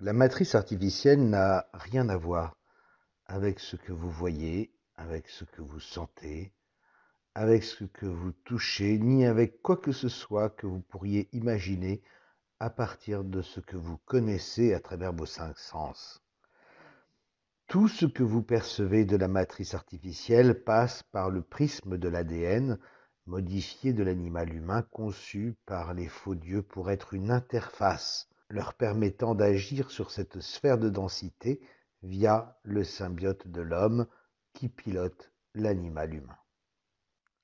La matrice artificielle n'a rien à voir avec ce que vous voyez, avec ce que vous sentez, avec ce que vous touchez, ni avec quoi que ce soit que vous pourriez imaginer à partir de ce que vous connaissez à travers vos cinq sens. Tout ce que vous percevez de la matrice artificielle passe par le prisme de l'ADN modifié de l'animal humain conçu par les faux dieux pour être une interface leur permettant d'agir sur cette sphère de densité via le symbiote de l'homme qui pilote l'animal humain.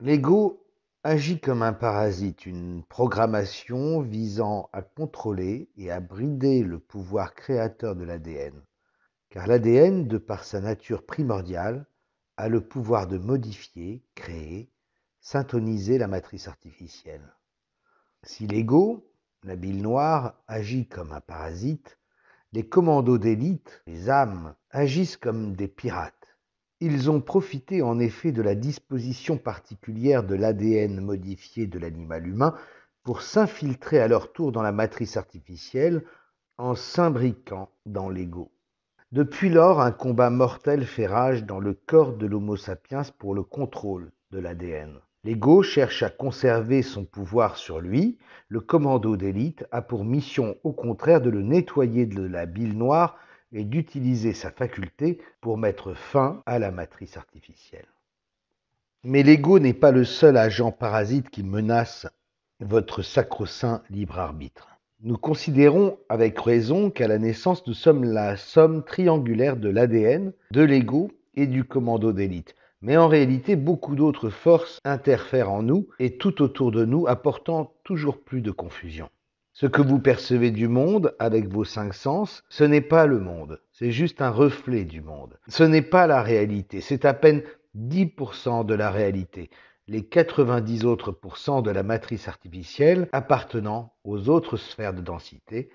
L'ego agit comme un parasite, une programmation visant à contrôler et à brider le pouvoir créateur de l'ADN, car l'ADN, de par sa nature primordiale, a le pouvoir de modifier, créer, syntoniser la matrice artificielle. Si l'ego, la bile noire agit comme un parasite, les commandos d'élite, les âmes, agissent comme des pirates. Ils ont profité en effet de la disposition particulière de l'ADN modifié de l'animal humain pour s'infiltrer à leur tour dans la matrice artificielle en s'imbriquant dans l'ego. Depuis lors, un combat mortel fait rage dans le corps de l'Homo sapiens pour le contrôle de l'ADN. L'ego cherche à conserver son pouvoir sur lui. Le commando d'élite a pour mission au contraire de le nettoyer de la bile noire et d'utiliser sa faculté pour mettre fin à la matrice artificielle. Mais l'ego n'est pas le seul agent parasite qui menace votre sacro-saint libre arbitre. Nous considérons avec raison qu'à la naissance, nous sommes la somme triangulaire de l'ADN, de l'ego et du commando d'élite. Mais en réalité, beaucoup d'autres forces interfèrent en nous et tout autour de nous, apportant toujours plus de confusion. Ce que vous percevez du monde avec vos cinq sens, ce n'est pas le monde, c'est juste un reflet du monde. Ce n'est pas la réalité, c'est à peine 10% de la réalité, les 90 autres de la matrice artificielle appartenant aux autres sphères de densité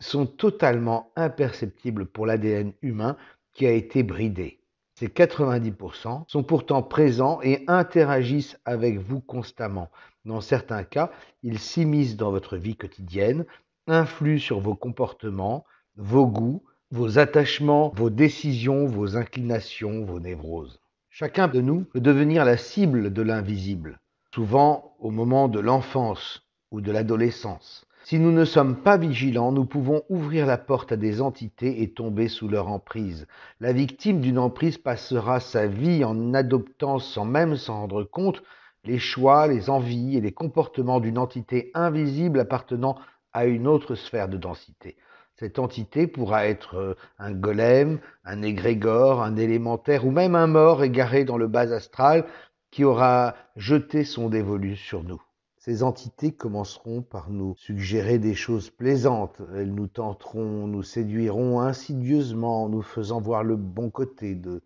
sont totalement imperceptibles pour l'ADN humain qui a été bridé ces 90% sont pourtant présents et interagissent avec vous constamment. Dans certains cas, ils s'immiscent dans votre vie quotidienne, influent sur vos comportements, vos goûts, vos attachements, vos décisions, vos inclinations, vos névroses. Chacun de nous peut devenir la cible de l'invisible, souvent au moment de l'enfance ou de l'adolescence. Si nous ne sommes pas vigilants, nous pouvons ouvrir la porte à des entités et tomber sous leur emprise. La victime d'une emprise passera sa vie en adoptant sans même s'en rendre compte les choix, les envies et les comportements d'une entité invisible appartenant à une autre sphère de densité. Cette entité pourra être euh, un golem, un égrégore, un élémentaire ou même un mort égaré dans le bas astral qui aura jeté son dévolu sur nous. Ces entités commenceront par nous suggérer des choses plaisantes, elles nous tenteront, nous séduiront insidieusement, nous faisant voir le bon côté de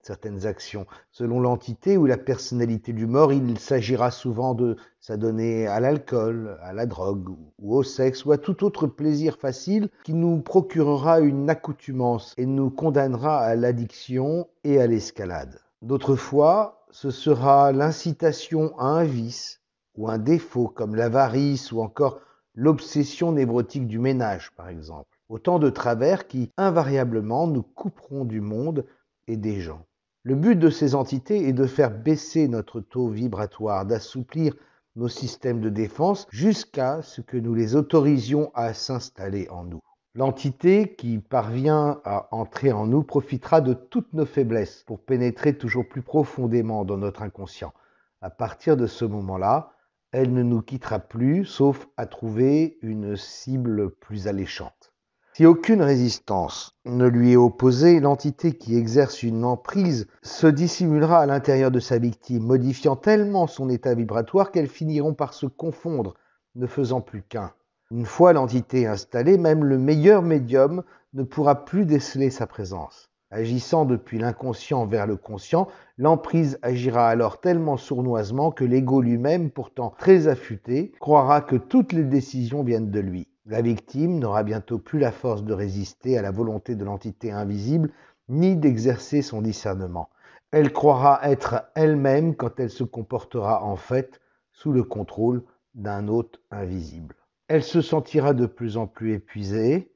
certaines actions. Selon l'entité ou la personnalité du mort, il s'agira souvent de s'adonner à l'alcool, à la drogue ou au sexe ou à tout autre plaisir facile qui nous procurera une accoutumance et nous condamnera à l'addiction et à l'escalade. D'autres fois, ce sera l'incitation à un vice, ou un défaut comme l'avarice ou encore l'obsession névrotique du ménage, par exemple. Autant de travers qui, invariablement, nous couperont du monde et des gens. Le but de ces entités est de faire baisser notre taux vibratoire, d'assouplir nos systèmes de défense jusqu'à ce que nous les autorisions à s'installer en nous. L'entité qui parvient à entrer en nous profitera de toutes nos faiblesses pour pénétrer toujours plus profondément dans notre inconscient. À partir de ce moment-là, elle ne nous quittera plus, sauf à trouver une cible plus alléchante. Si aucune résistance ne lui est opposée, l'entité qui exerce une emprise se dissimulera à l'intérieur de sa victime, modifiant tellement son état vibratoire qu'elles finiront par se confondre, ne faisant plus qu'un. Une fois l'entité installée, même le meilleur médium ne pourra plus déceler sa présence. Agissant depuis l'inconscient vers le conscient, l'emprise agira alors tellement sournoisement que l'ego lui-même, pourtant très affûté, croira que toutes les décisions viennent de lui. La victime n'aura bientôt plus la force de résister à la volonté de l'entité invisible, ni d'exercer son discernement. Elle croira être elle-même quand elle se comportera en fait sous le contrôle d'un hôte invisible. Elle se sentira de plus en plus épuisée,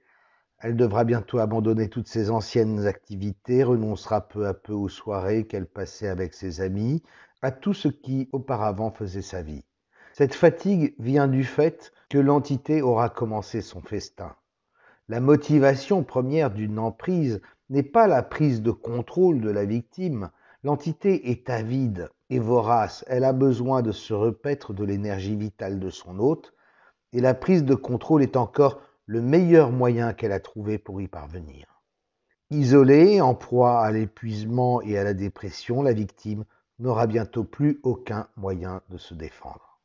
elle devra bientôt abandonner toutes ses anciennes activités, renoncera peu à peu aux soirées qu'elle passait avec ses amis, à tout ce qui auparavant faisait sa vie. Cette fatigue vient du fait que l'entité aura commencé son festin. La motivation première d'une emprise n'est pas la prise de contrôle de la victime. L'entité est avide et vorace, elle a besoin de se repaître de l'énergie vitale de son hôte, et la prise de contrôle est encore le meilleur moyen qu'elle a trouvé pour y parvenir. Isolée, en proie à l'épuisement et à la dépression, la victime n'aura bientôt plus aucun moyen de se défendre.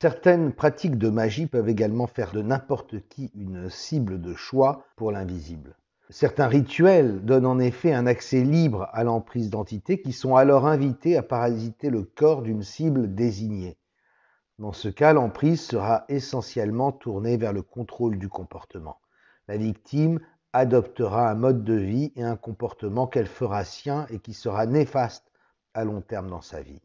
Certaines pratiques de magie peuvent également faire de n'importe qui une cible de choix pour l'invisible. Certains rituels donnent en effet un accès libre à l'emprise d'entités qui sont alors invitées à parasiter le corps d'une cible désignée. Dans ce cas, l'emprise sera essentiellement tournée vers le contrôle du comportement. La victime adoptera un mode de vie et un comportement qu'elle fera sien et qui sera néfaste à long terme dans sa vie.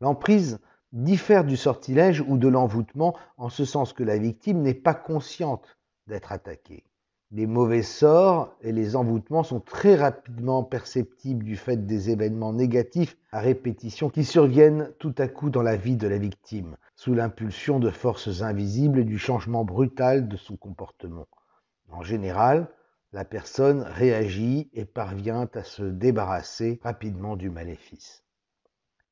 L'emprise diffère du sortilège ou de l'envoûtement en ce sens que la victime n'est pas consciente d'être attaquée. Les mauvais sorts et les envoûtements sont très rapidement perceptibles du fait des événements négatifs à répétition qui surviennent tout à coup dans la vie de la victime sous l'impulsion de forces invisibles et du changement brutal de son comportement. En général, la personne réagit et parvient à se débarrasser rapidement du maléfice.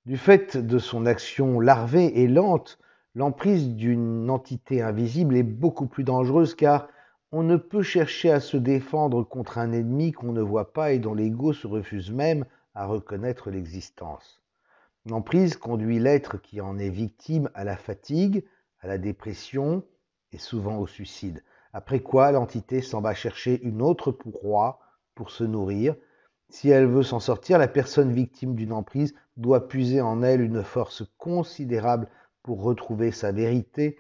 Du fait de son action larvée et lente, l'emprise d'une entité invisible est beaucoup plus dangereuse car on ne peut chercher à se défendre contre un ennemi qu'on ne voit pas et dont l'ego se refuse même à reconnaître l'existence. L'emprise conduit l'être qui en est victime à la fatigue, à la dépression et souvent au suicide. Après quoi, l'entité s'en va chercher une autre proie pour se nourrir. Si elle veut s'en sortir, la personne victime d'une emprise doit puiser en elle une force considérable pour retrouver sa vérité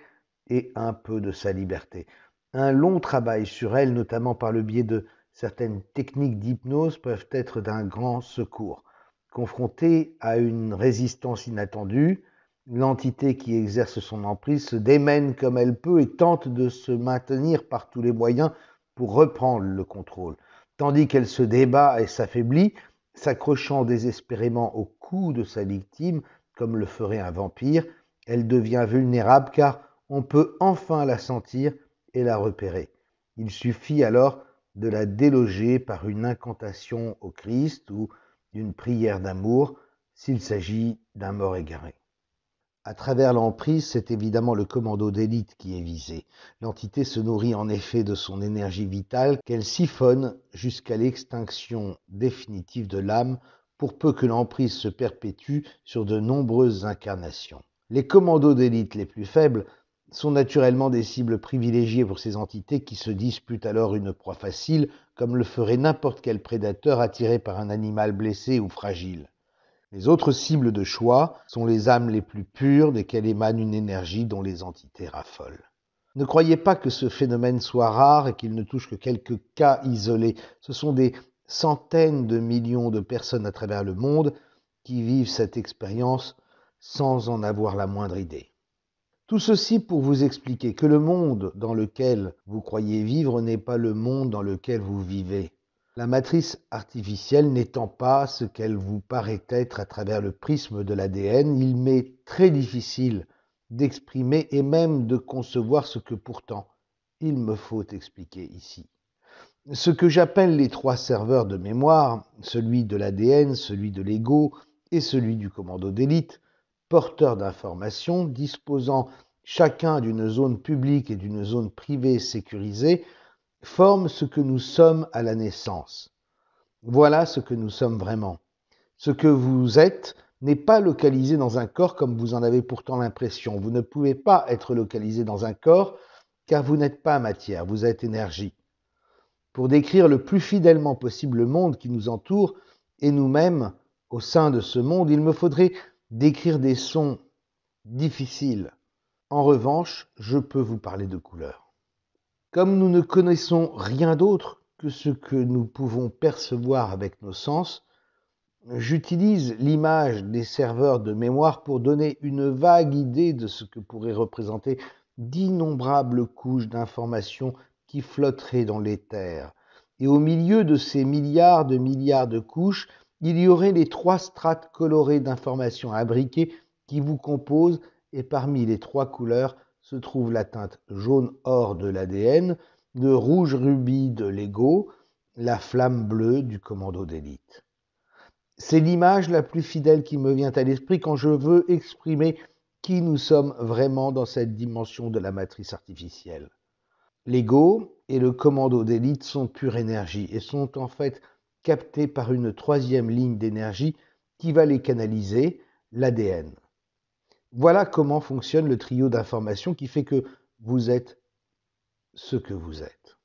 et un peu de sa liberté. Un long travail sur elle, notamment par le biais de certaines techniques d'hypnose, peuvent être d'un grand secours. Confrontée à une résistance inattendue, l'entité qui exerce son emprise se démène comme elle peut et tente de se maintenir par tous les moyens pour reprendre le contrôle, tandis qu'elle se débat et s'affaiblit, s'accrochant désespérément au cou de sa victime, comme le ferait un vampire, elle devient vulnérable car on peut enfin la sentir et la repérer. Il suffit alors de la déloger par une incantation au Christ ou d'une prière d'amour s'il s'agit d'un mort égaré. À travers l'emprise, c'est évidemment le commando d'élite qui est visé. L'entité se nourrit en effet de son énergie vitale qu'elle siphonne jusqu'à l'extinction définitive de l'âme pour peu que l'emprise se perpétue sur de nombreuses incarnations. Les commandos d'élite les plus faibles sont naturellement des cibles privilégiées pour ces entités qui se disputent alors une proie facile, comme le ferait n'importe quel prédateur attiré par un animal blessé ou fragile. Les autres cibles de choix sont les âmes les plus pures desquelles émane une énergie dont les entités raffolent. Ne croyez pas que ce phénomène soit rare et qu'il ne touche que quelques cas isolés. Ce sont des centaines de millions de personnes à travers le monde qui vivent cette expérience sans en avoir la moindre idée. Tout ceci pour vous expliquer que le monde dans lequel vous croyez vivre n'est pas le monde dans lequel vous vivez. La matrice artificielle n'étant pas ce qu'elle vous paraît être à travers le prisme de l'ADN, il m'est très difficile d'exprimer et même de concevoir ce que pourtant il me faut expliquer ici. Ce que j'appelle les trois serveurs de mémoire, celui de l'ADN, celui de l'ego et celui du commando d'élite, porteurs d'informations disposant chacun d'une zone publique et d'une zone privée sécurisée, forment ce que nous sommes à la naissance. Voilà ce que nous sommes vraiment. Ce que vous êtes n'est pas localisé dans un corps comme vous en avez pourtant l'impression. Vous ne pouvez pas être localisé dans un corps car vous n'êtes pas matière, vous êtes énergie. Pour décrire le plus fidèlement possible le monde qui nous entoure et nous-mêmes au sein de ce monde, il me faudrait d'écrire des sons difficiles. En revanche, je peux vous parler de couleurs. Comme nous ne connaissons rien d'autre que ce que nous pouvons percevoir avec nos sens, J'utilise l'image des serveurs de mémoire pour donner une vague idée de ce que pourraient représenter d'innombrables couches d'informations qui flotteraient dans l'éther. Et au milieu de ces milliards de milliards de couches, il y aurait les trois strates colorées d'informations abriquées qui vous composent et parmi les trois couleurs se trouve la teinte jaune or de l'ADN, le rouge rubis de l'ego, la flamme bleue du commando d'élite. C'est l'image la plus fidèle qui me vient à l'esprit quand je veux exprimer qui nous sommes vraiment dans cette dimension de la matrice artificielle. L'ego et le commando d'élite sont pure énergie et sont en fait capté par une troisième ligne d'énergie qui va les canaliser, l'ADN. Voilà comment fonctionne le trio d'informations qui fait que vous êtes ce que vous êtes.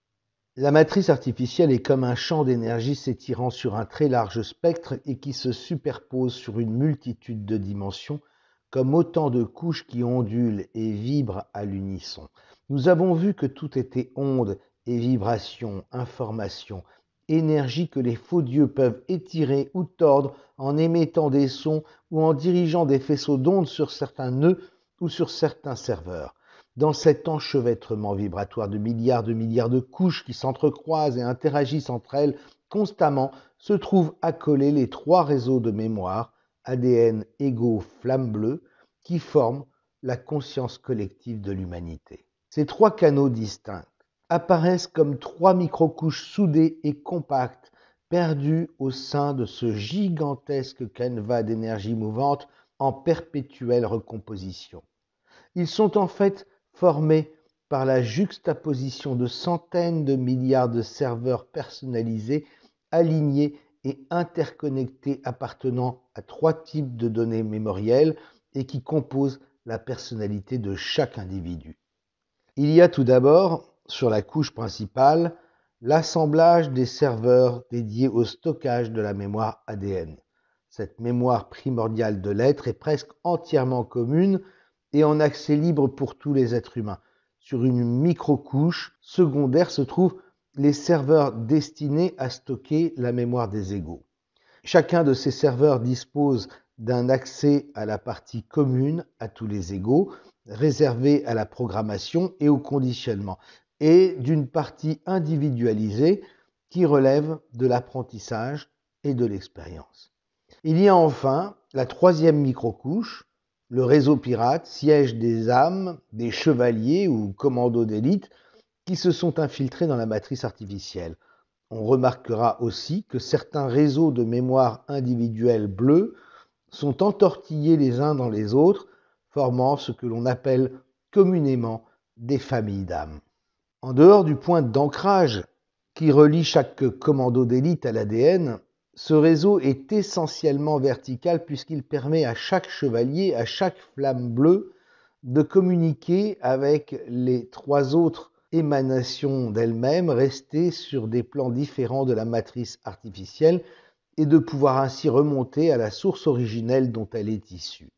La matrice artificielle est comme un champ d'énergie s'étirant sur un très large spectre et qui se superpose sur une multitude de dimensions, comme autant de couches qui ondulent et vibrent à l'unisson. Nous avons vu que tout était onde et vibration, information, énergie que les faux dieux peuvent étirer ou tordre en émettant des sons ou en dirigeant des faisceaux d'ondes sur certains nœuds ou sur certains serveurs. Dans cet enchevêtrement vibratoire de milliards de milliards de couches qui s'entrecroisent et interagissent entre elles constamment, se trouvent accolés les trois réseaux de mémoire, ADN, égo, flamme bleue, qui forment la conscience collective de l'humanité. Ces trois canaux distincts apparaissent comme trois micro-couches soudées et compactes, perdues au sein de ce gigantesque canevas d'énergie mouvante en perpétuelle recomposition. Ils sont en fait formés par la juxtaposition de centaines de milliards de serveurs personnalisés, alignés et interconnectés appartenant à trois types de données mémorielles et qui composent la personnalité de chaque individu. Il y a tout d'abord sur la couche principale l'assemblage des serveurs dédiés au stockage de la mémoire ADN. Cette mémoire primordiale de l'être est presque entièrement commune et en accès libre pour tous les êtres humains. Sur une micro-couche secondaire se trouvent les serveurs destinés à stocker la mémoire des égaux. Chacun de ces serveurs dispose d'un accès à la partie commune à tous les égaux, réservée à la programmation et au conditionnement, et d'une partie individualisée qui relève de l'apprentissage et de l'expérience. Il y a enfin la troisième micro-couche, le réseau pirate, siège des âmes, des chevaliers ou commandos d'élite qui se sont infiltrés dans la matrice artificielle. On remarquera aussi que certains réseaux de mémoire individuelle bleue sont entortillés les uns dans les autres, formant ce que l'on appelle communément des familles d'âmes. En dehors du point d'ancrage qui relie chaque commando d'élite à l'ADN, ce réseau est essentiellement vertical puisqu'il permet à chaque chevalier, à chaque flamme bleue, de communiquer avec les trois autres émanations d'elles-mêmes restées sur des plans différents de la matrice artificielle et de pouvoir ainsi remonter à la source originelle dont elle est issue.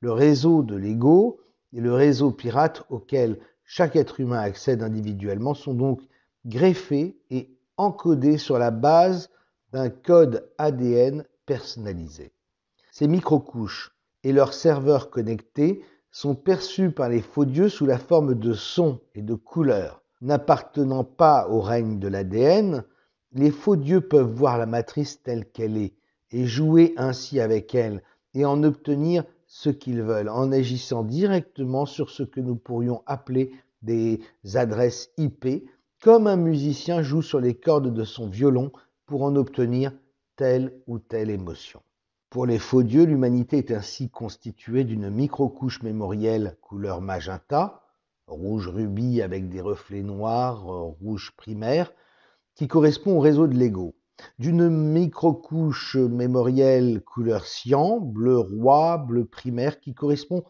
Le réseau de l'ego et le réseau pirate auquel chaque être humain accède individuellement sont donc greffés et encodés sur la base d'un code ADN personnalisé. Ces micro-couches et leurs serveurs connectés sont perçus par les faux dieux sous la forme de sons et de couleurs. N'appartenant pas au règne de l'ADN, les faux dieux peuvent voir la matrice telle qu'elle est et jouer ainsi avec elle et en obtenir ce qu'ils veulent en agissant directement sur ce que nous pourrions appeler des adresses IP, comme un musicien joue sur les cordes de son violon pour en obtenir telle ou telle émotion. Pour les faux dieux, l'humanité est ainsi constituée d'une micro-couche mémorielle couleur magenta, rouge rubis avec des reflets noirs, rouge primaire, qui correspond au réseau de l'ego d'une microcouche mémorielle couleur cyan, bleu roi, bleu primaire qui correspond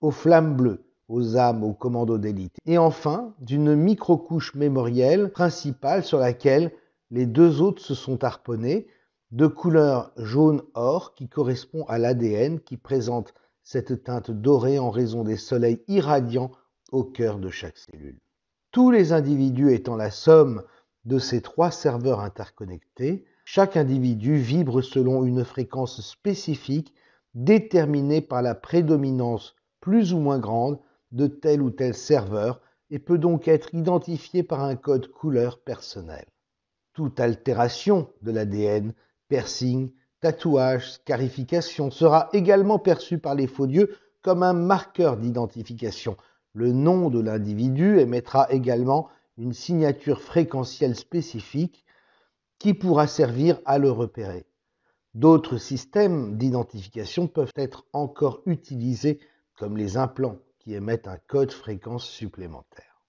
aux flammes bleues, aux âmes, aux commandos d'élite. Et enfin, d'une microcouche mémorielle principale sur laquelle les deux autres se sont harponnés, de couleur jaune or qui correspond à l'ADN qui présente cette teinte dorée en raison des soleils irradiants au cœur de chaque cellule. Tous les individus étant la somme de ces trois serveurs interconnectés, chaque individu vibre selon une fréquence spécifique déterminée par la prédominance plus ou moins grande de tel ou tel serveur et peut donc être identifié par un code couleur personnel. Toute altération de l'ADN, piercing, tatouage, scarification sera également perçue par les faux dieux comme un marqueur d'identification. Le nom de l'individu émettra également une signature fréquentielle spécifique qui pourra servir à le repérer. D'autres systèmes d'identification peuvent être encore utilisés comme les implants qui émettent un code fréquence supplémentaire.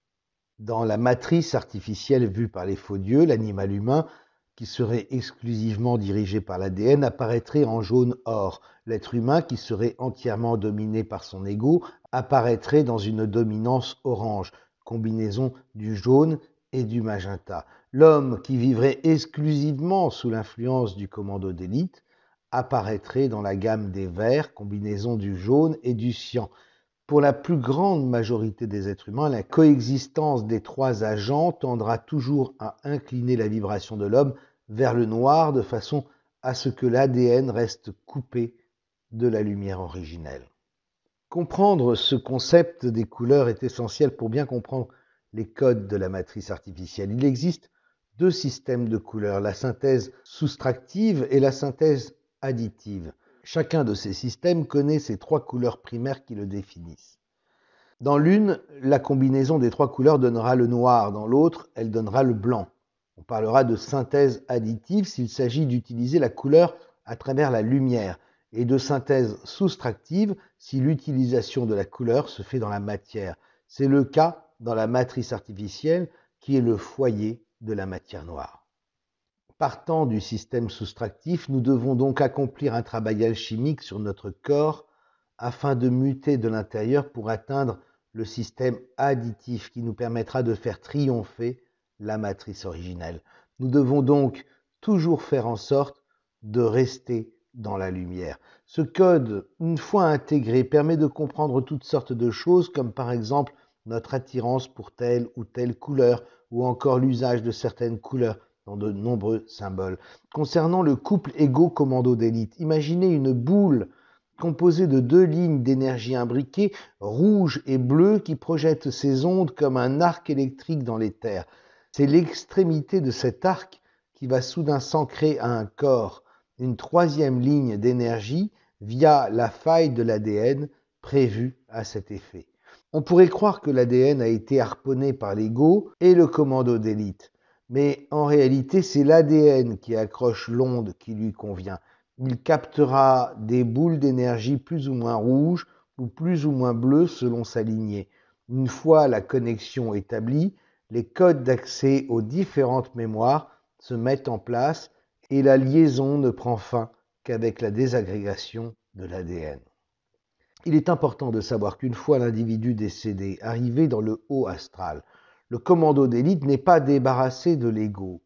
Dans la matrice artificielle vue par les faux dieux, l'animal humain, qui serait exclusivement dirigé par l'ADN, apparaîtrait en jaune or. L'être humain, qui serait entièrement dominé par son ego, apparaîtrait dans une dominance orange, combinaison du jaune et du magenta. L'homme qui vivrait exclusivement sous l'influence du commando d'élite apparaîtrait dans la gamme des verts, combinaison du jaune et du cyan. Pour la plus grande majorité des êtres humains, la coexistence des trois agents tendra toujours à incliner la vibration de l'homme vers le noir de façon à ce que l'ADN reste coupé de la lumière originelle. Comprendre ce concept des couleurs est essentiel pour bien comprendre les codes de la matrice artificielle. Il existe deux systèmes de couleurs, la synthèse soustractive et la synthèse additive. Chacun de ces systèmes connaît ses trois couleurs primaires qui le définissent. Dans l'une, la combinaison des trois couleurs donnera le noir, dans l'autre, elle donnera le blanc. On parlera de synthèse additive s'il s'agit d'utiliser la couleur à travers la lumière et de synthèse soustractive si l'utilisation de la couleur se fait dans la matière. C'est le cas dans la matrice artificielle qui est le foyer de la matière noire. Partant du système soustractif, nous devons donc accomplir un travail alchimique sur notre corps afin de muter de l'intérieur pour atteindre le système additif qui nous permettra de faire triompher la matrice originelle. Nous devons donc toujours faire en sorte de rester dans la lumière. Ce code, une fois intégré, permet de comprendre toutes sortes de choses, comme par exemple notre attirance pour telle ou telle couleur, ou encore l'usage de certaines couleurs dans de nombreux symboles. Concernant le couple égo-commando d'élite, imaginez une boule composée de deux lignes d'énergie imbriquées, rouge et bleu, qui projettent ses ondes comme un arc électrique dans les terres. C'est l'extrémité de cet arc qui va soudain s'ancrer à un corps une troisième ligne d'énergie via la faille de l'ADN prévue à cet effet. On pourrait croire que l'ADN a été harponné par l'ego et le commando d'élite, mais en réalité c'est l'ADN qui accroche l'onde qui lui convient. Il captera des boules d'énergie plus ou moins rouges ou plus ou moins bleues selon sa lignée. Une fois la connexion établie, les codes d'accès aux différentes mémoires se mettent en place et la liaison ne prend fin qu'avec la désagrégation de l'ADN. Il est important de savoir qu'une fois l'individu décédé arrivé dans le haut astral, le commando d'élite n'est pas débarrassé de l'ego.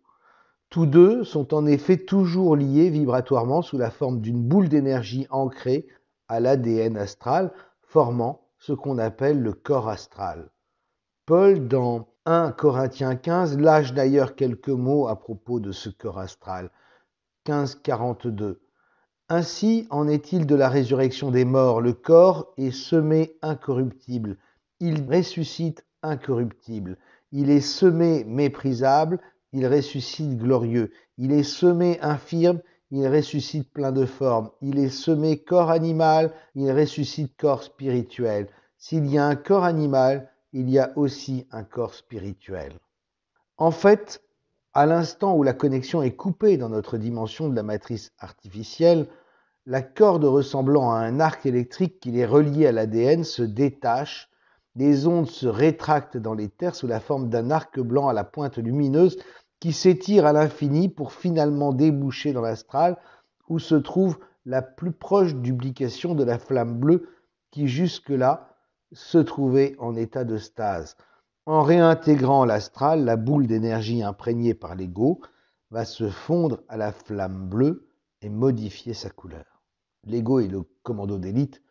Tous deux sont en effet toujours liés vibratoirement sous la forme d'une boule d'énergie ancrée à l'ADN astral, formant ce qu'on appelle le corps astral. Paul, dans 1 Corinthiens 15, lâche d'ailleurs quelques mots à propos de ce corps astral. 15, Ainsi en est-il de la résurrection des morts. Le corps est semé incorruptible. Il ressuscite incorruptible. Il est semé méprisable. Il ressuscite glorieux. Il est semé infirme. Il ressuscite plein de formes. Il est semé corps animal. Il ressuscite corps spirituel. S'il y a un corps animal, il y a aussi un corps spirituel. En fait, à l'instant où la connexion est coupée dans notre dimension de la matrice artificielle, la corde ressemblant à un arc électrique qui les relie à l'ADN se détache, les ondes se rétractent dans les terres sous la forme d'un arc blanc à la pointe lumineuse qui s'étire à l'infini pour finalement déboucher dans l'astral où se trouve la plus proche duplication de la flamme bleue qui jusque-là se trouvait en état de stase. En réintégrant l'astral, la boule d'énergie imprégnée par l'ego va se fondre à la flamme bleue et modifier sa couleur. L'ego et le commando d'élite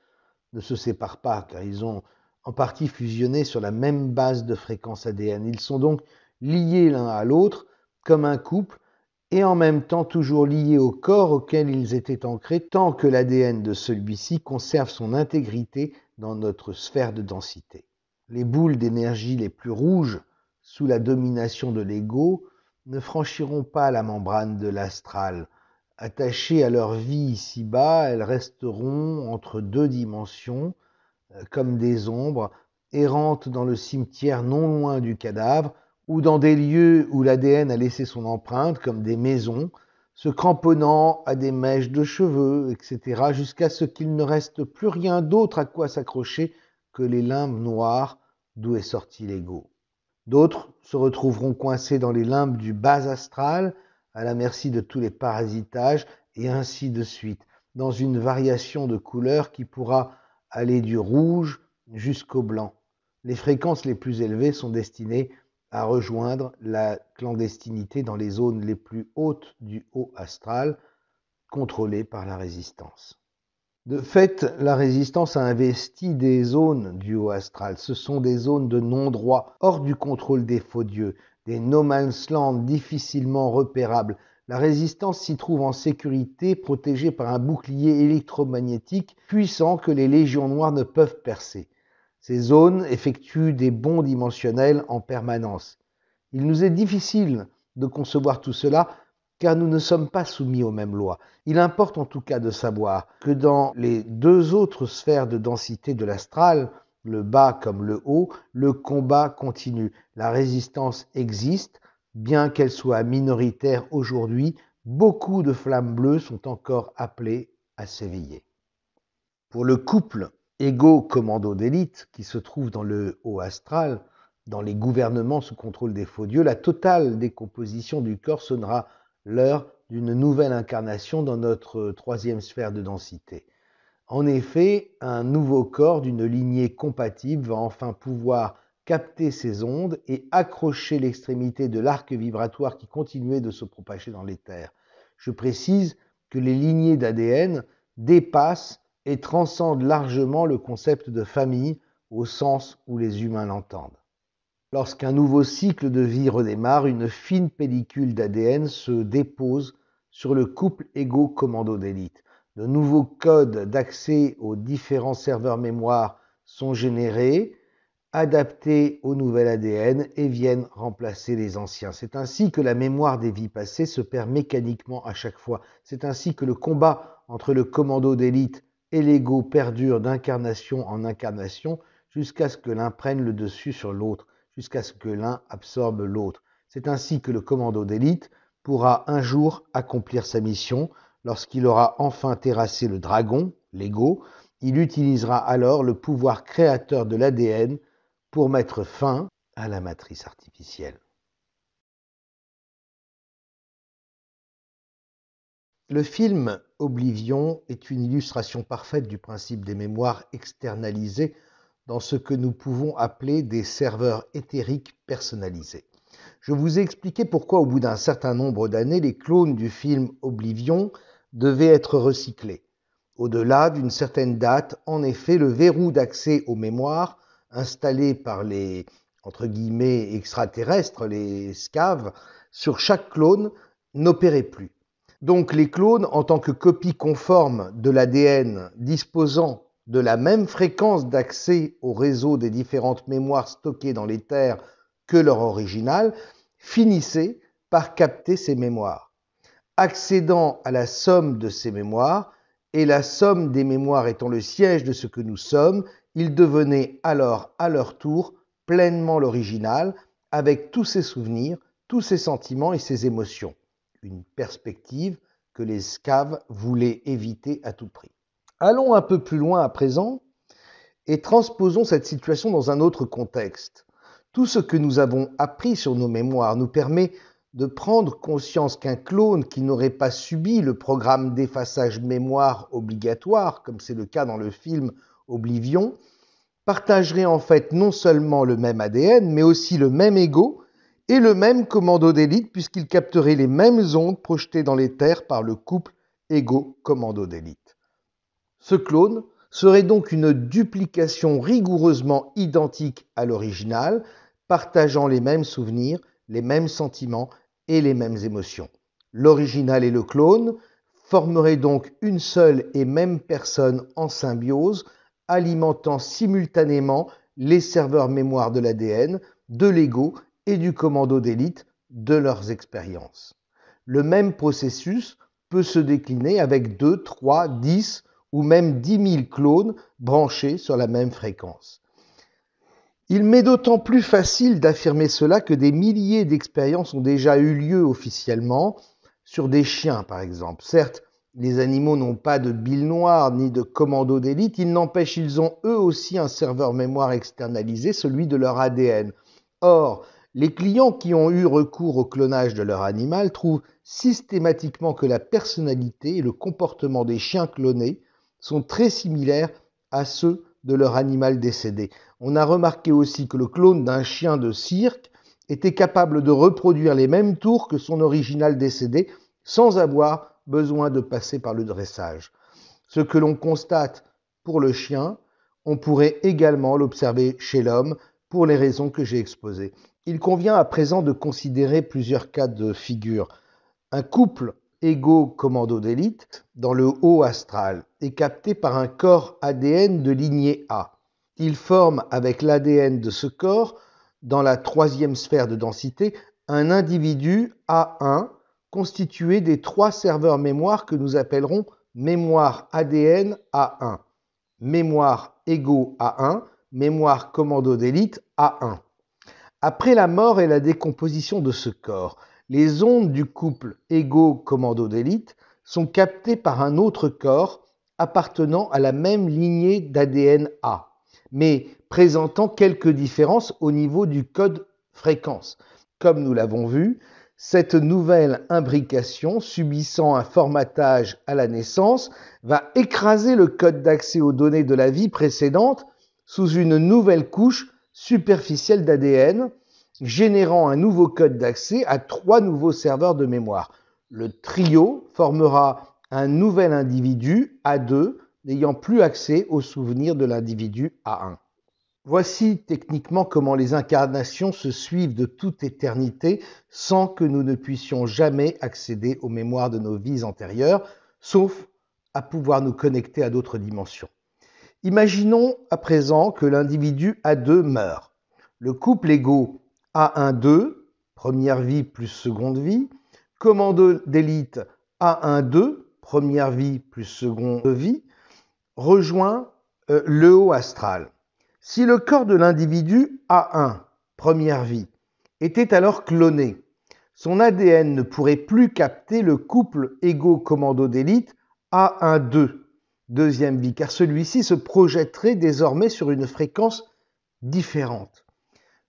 ne se séparent pas car ils ont en partie fusionné sur la même base de fréquence ADN. Ils sont donc liés l'un à l'autre comme un couple et en même temps toujours liés au corps auquel ils étaient ancrés tant que l'ADN de celui-ci conserve son intégrité dans notre sphère de densité. Les boules d'énergie les plus rouges, sous la domination de l'ego, ne franchiront pas la membrane de l'astral. Attachées à leur vie ici-bas, elles resteront entre deux dimensions, euh, comme des ombres, errantes dans le cimetière non loin du cadavre, ou dans des lieux où l'ADN a laissé son empreinte, comme des maisons, se cramponnant à des mèches de cheveux, etc., jusqu'à ce qu'il ne reste plus rien d'autre à quoi s'accrocher que les limbes noires d'où est sorti l'ego. D'autres se retrouveront coincés dans les limbes du bas astral, à la merci de tous les parasitages, et ainsi de suite, dans une variation de couleurs qui pourra aller du rouge jusqu'au blanc. Les fréquences les plus élevées sont destinées à rejoindre la clandestinité dans les zones les plus hautes du haut astral, contrôlées par la résistance. De fait, la résistance a investi des zones du haut astral. Ce sont des zones de non-droit, hors du contrôle des faux dieux, des no man's land difficilement repérables. La résistance s'y trouve en sécurité, protégée par un bouclier électromagnétique puissant que les légions noires ne peuvent percer. Ces zones effectuent des bonds dimensionnels en permanence. Il nous est difficile de concevoir tout cela, car nous ne sommes pas soumis aux mêmes lois. Il importe en tout cas de savoir que dans les deux autres sphères de densité de l'astral, le bas comme le haut, le combat continue. La résistance existe, bien qu'elle soit minoritaire aujourd'hui, beaucoup de flammes bleues sont encore appelées à s'éveiller. Pour le couple égaux commando d'élite qui se trouve dans le haut astral, dans les gouvernements sous contrôle des faux dieux, la totale décomposition du corps sonnera l'heure d'une nouvelle incarnation dans notre euh, troisième sphère de densité. En effet, un nouveau corps d'une lignée compatible va enfin pouvoir capter ces ondes et accrocher l'extrémité de l'arc vibratoire qui continuait de se propager dans l'éther. Je précise que les lignées d'ADN dépassent et transcendent largement le concept de famille au sens où les humains l'entendent. Lorsqu'un nouveau cycle de vie redémarre, une fine pellicule d'ADN se dépose sur le couple égo-commando d'élite. De nouveaux codes d'accès aux différents serveurs mémoire sont générés, adaptés au nouvel ADN et viennent remplacer les anciens. C'est ainsi que la mémoire des vies passées se perd mécaniquement à chaque fois. C'est ainsi que le combat entre le commando d'élite et l'ego perdure d'incarnation en incarnation jusqu'à ce que l'un prenne le dessus sur l'autre jusqu'à ce que l'un absorbe l'autre. C'est ainsi que le commando d'élite pourra un jour accomplir sa mission. Lorsqu'il aura enfin terrassé le dragon, l'ego, il utilisera alors le pouvoir créateur de l'ADN pour mettre fin à la matrice artificielle. Le film Oblivion est une illustration parfaite du principe des mémoires externalisées dans ce que nous pouvons appeler des serveurs éthériques personnalisés. Je vous ai expliqué pourquoi au bout d'un certain nombre d'années, les clones du film Oblivion devaient être recyclés. Au-delà d'une certaine date, en effet, le verrou d'accès aux mémoires installé par les entre guillemets extraterrestres, les scaves, sur chaque clone n'opérait plus. Donc les clones, en tant que copie conforme de l'ADN disposant de la même fréquence d'accès au réseau des différentes mémoires stockées dans les terres que leur original, finissait par capter ces mémoires. Accédant à la somme de ces mémoires, et la somme des mémoires étant le siège de ce que nous sommes, ils devenaient alors à leur tour pleinement l'original, avec tous ses souvenirs, tous ses sentiments et ses émotions. Une perspective que les scaves voulaient éviter à tout prix. Allons un peu plus loin à présent et transposons cette situation dans un autre contexte. Tout ce que nous avons appris sur nos mémoires nous permet de prendre conscience qu'un clone qui n'aurait pas subi le programme d'effaçage mémoire obligatoire, comme c'est le cas dans le film Oblivion, partagerait en fait non seulement le même ADN, mais aussi le même ego et le même commando d'élite, puisqu'il capterait les mêmes ondes projetées dans les terres par le couple ego-commando d'élite. Ce clone serait donc une duplication rigoureusement identique à l'original, partageant les mêmes souvenirs, les mêmes sentiments et les mêmes émotions. L'original et le clone formeraient donc une seule et même personne en symbiose, alimentant simultanément les serveurs mémoire de l'ADN, de l'ego et du commando d'élite de leurs expériences. Le même processus peut se décliner avec 2, 3, 10 ou même 10 000 clones branchés sur la même fréquence. Il m'est d'autant plus facile d'affirmer cela que des milliers d'expériences ont déjà eu lieu officiellement sur des chiens, par exemple. Certes, les animaux n'ont pas de bile noire ni de commando d'élite, il n'empêche, ils ont eux aussi un serveur mémoire externalisé, celui de leur ADN. Or, les clients qui ont eu recours au clonage de leur animal trouvent systématiquement que la personnalité et le comportement des chiens clonés sont très similaires à ceux de leur animal décédé. On a remarqué aussi que le clone d'un chien de cirque était capable de reproduire les mêmes tours que son original décédé sans avoir besoin de passer par le dressage. Ce que l'on constate pour le chien, on pourrait également l'observer chez l'homme pour les raisons que j'ai exposées. Il convient à présent de considérer plusieurs cas de figure. Un couple Ego commando d'élite, dans le haut astral, est capté par un corps ADN de lignée A. Il forme avec l'ADN de ce corps, dans la troisième sphère de densité, un individu A1 constitué des trois serveurs mémoire que nous appellerons mémoire ADN A1, mémoire égo A1, mémoire commando d'élite A1. Après la mort et la décomposition de ce corps, les ondes du couple égo-commando d'élite sont captées par un autre corps appartenant à la même lignée d'ADN A, mais présentant quelques différences au niveau du code fréquence. Comme nous l'avons vu, cette nouvelle imbrication subissant un formatage à la naissance va écraser le code d'accès aux données de la vie précédente sous une nouvelle couche superficielle d'ADN générant un nouveau code d'accès à trois nouveaux serveurs de mémoire. Le trio formera un nouvel individu A2 n'ayant plus accès aux souvenirs de l'individu A1. Voici techniquement comment les incarnations se suivent de toute éternité sans que nous ne puissions jamais accéder aux mémoires de nos vies antérieures, sauf à pouvoir nous connecter à d'autres dimensions. Imaginons à présent que l'individu A2 meurt. Le couple égaux a1-2, première vie plus seconde vie, commando d'élite A1-2, première vie plus seconde vie, rejoint euh, le haut astral. Si le corps de l'individu A1, première vie, était alors cloné, son ADN ne pourrait plus capter le couple égo-commando d'élite A1-2, deuxième vie, car celui-ci se projetterait désormais sur une fréquence différente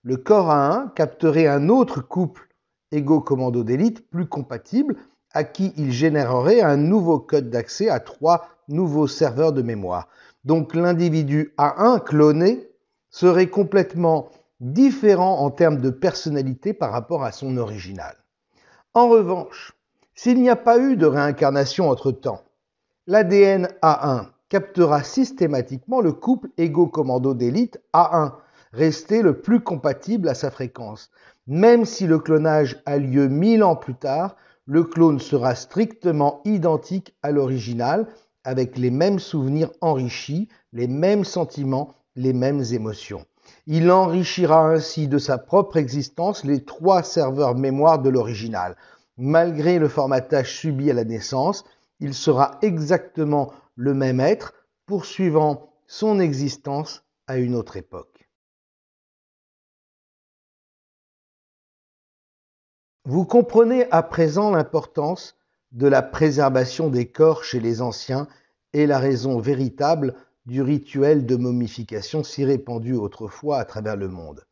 le corps A1 capterait un autre couple égo-commando d'élite plus compatible à qui il générerait un nouveau code d'accès à trois nouveaux serveurs de mémoire. Donc l'individu A1 cloné serait complètement différent en termes de personnalité par rapport à son original. En revanche, s'il n'y a pas eu de réincarnation entre-temps, l'ADN A1 captera systématiquement le couple égo-commando d'élite A1 rester le plus compatible à sa fréquence. Même si le clonage a lieu mille ans plus tard, le clone sera strictement identique à l'original, avec les mêmes souvenirs enrichis, les mêmes sentiments, les mêmes émotions. Il enrichira ainsi de sa propre existence les trois serveurs mémoire de l'original. Malgré le formatage subi à la naissance, il sera exactement le même être, poursuivant son existence à une autre époque. Vous comprenez à présent l'importance de la préservation des corps chez les anciens et la raison véritable du rituel de momification si répandu autrefois à travers le monde.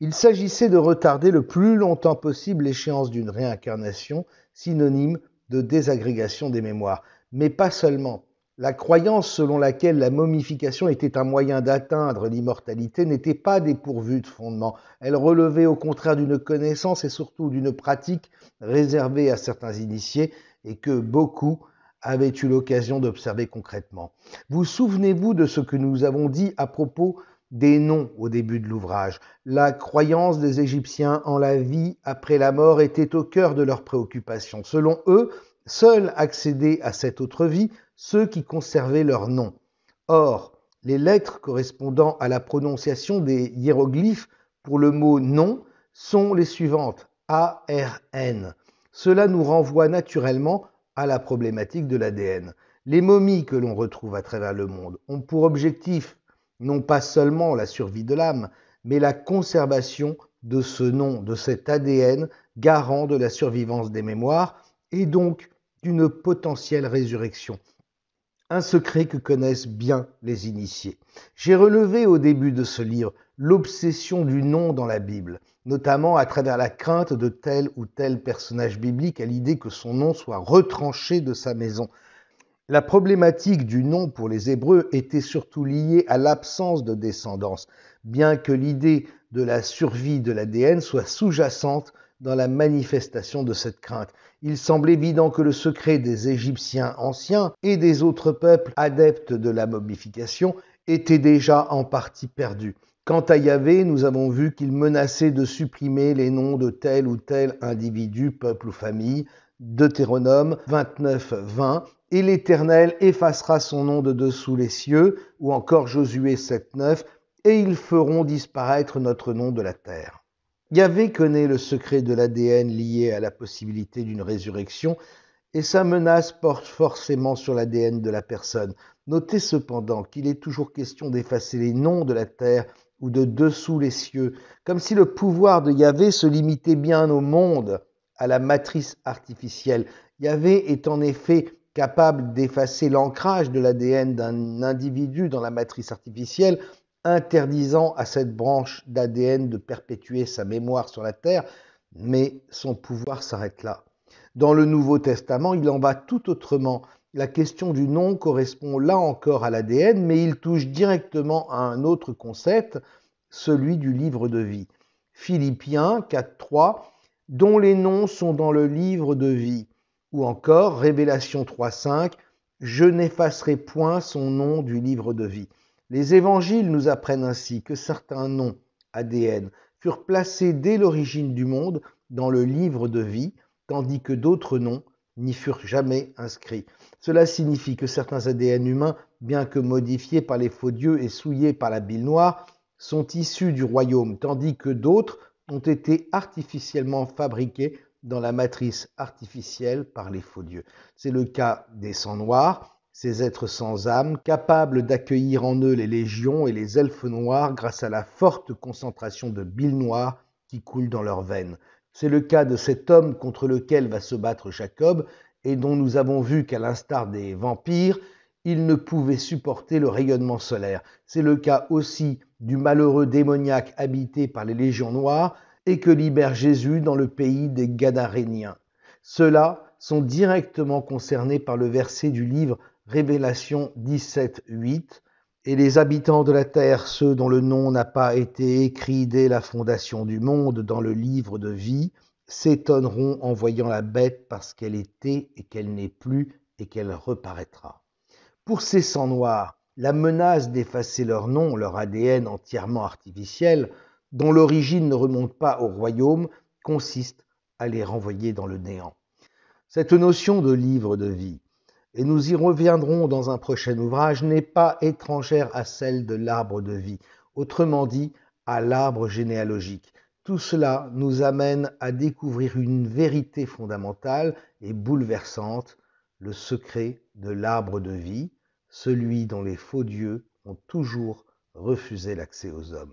Il s'agissait de retarder le plus longtemps possible l'échéance d'une réincarnation synonyme de désagrégation des mémoires, mais pas seulement. La croyance selon laquelle la momification était un moyen d'atteindre l'immortalité n'était pas dépourvue de fondement. Elle relevait au contraire d'une connaissance et surtout d'une pratique réservée à certains initiés et que beaucoup avaient eu l'occasion d'observer concrètement. Vous souvenez-vous de ce que nous avons dit à propos des noms au début de l'ouvrage. La croyance des Égyptiens en la vie après la mort était au cœur de leurs préoccupations. Selon eux, seuls accéder à cette autre vie ceux qui conservaient leur nom. Or, les lettres correspondant à la prononciation des hiéroglyphes pour le mot nom sont les suivantes «». Cela nous renvoie naturellement à la problématique de l'ADN. Les momies que l'on retrouve à travers le monde ont pour objectif non pas seulement la survie de l'âme, mais la conservation de ce nom, de cet ADN garant de la survivance des mémoires et donc d'une potentielle résurrection un secret que connaissent bien les initiés. J'ai relevé au début de ce livre l'obsession du nom dans la Bible, notamment à travers la crainte de tel ou tel personnage biblique à l'idée que son nom soit retranché de sa maison. La problématique du nom pour les Hébreux était surtout liée à l'absence de descendance, bien que l'idée de la survie de l'ADN soit sous-jacente dans la manifestation de cette crainte. Il semble évident que le secret des Égyptiens anciens et des autres peuples adeptes de la momification était déjà en partie perdu. Quant à Yahvé, nous avons vu qu'il menaçait de supprimer les noms de tel ou tel individu, peuple ou famille, Deutéronome 29, 20, et l'Éternel effacera son nom de dessous les cieux, ou encore Josué 7, et ils feront disparaître notre nom de la terre. Yahvé connaît le secret de l'ADN lié à la possibilité d'une résurrection et sa menace porte forcément sur l'ADN de la personne. Notez cependant qu'il est toujours question d'effacer les noms de la terre ou de dessous les cieux, comme si le pouvoir de Yahvé se limitait bien au monde, à la matrice artificielle. Yahvé est en effet capable d'effacer l'ancrage de l'ADN d'un individu dans la matrice artificielle interdisant à cette branche d'ADN de perpétuer sa mémoire sur la terre, mais son pouvoir s'arrête là. Dans le Nouveau Testament, il en va tout autrement. La question du nom correspond là encore à l'ADN, mais il touche directement à un autre concept, celui du livre de vie. Philippiens 4.3, dont les noms sont dans le livre de vie. Ou encore Révélation 3.5, je n'effacerai point son nom du livre de vie. Les évangiles nous apprennent ainsi que certains noms, ADN, furent placés dès l'origine du monde dans le livre de vie, tandis que d'autres noms n'y furent jamais inscrits. Cela signifie que certains ADN humains, bien que modifiés par les faux dieux et souillés par la bile noire, sont issus du royaume, tandis que d'autres ont été artificiellement fabriqués dans la matrice artificielle par les faux dieux. C'est le cas des sangs noirs, ces êtres sans âme, capables d'accueillir en eux les légions et les elfes noirs grâce à la forte concentration de bile noire qui coule dans leurs veines. C'est le cas de cet homme contre lequel va se battre Jacob et dont nous avons vu qu'à l'instar des vampires, il ne pouvait supporter le rayonnement solaire. C'est le cas aussi du malheureux démoniaque habité par les légions noires et que libère Jésus dans le pays des Gadaréniens. Ceux-là sont directement concernés par le verset du livre Révélation 17:8 Et les habitants de la terre, ceux dont le nom n'a pas été écrit dès la fondation du monde dans le livre de vie, s'étonneront en voyant la bête parce qu'elle était et qu'elle n'est plus et qu'elle reparaîtra. Pour ces sangs noirs, la menace d'effacer leur nom, leur ADN entièrement artificiel, dont l'origine ne remonte pas au royaume, consiste à les renvoyer dans le néant. Cette notion de livre de vie, et nous y reviendrons dans un prochain ouvrage, n'est pas étrangère à celle de l'arbre de vie, autrement dit à l'arbre généalogique. Tout cela nous amène à découvrir une vérité fondamentale et bouleversante, le secret de l'arbre de vie, celui dont les faux dieux ont toujours refusé l'accès aux hommes.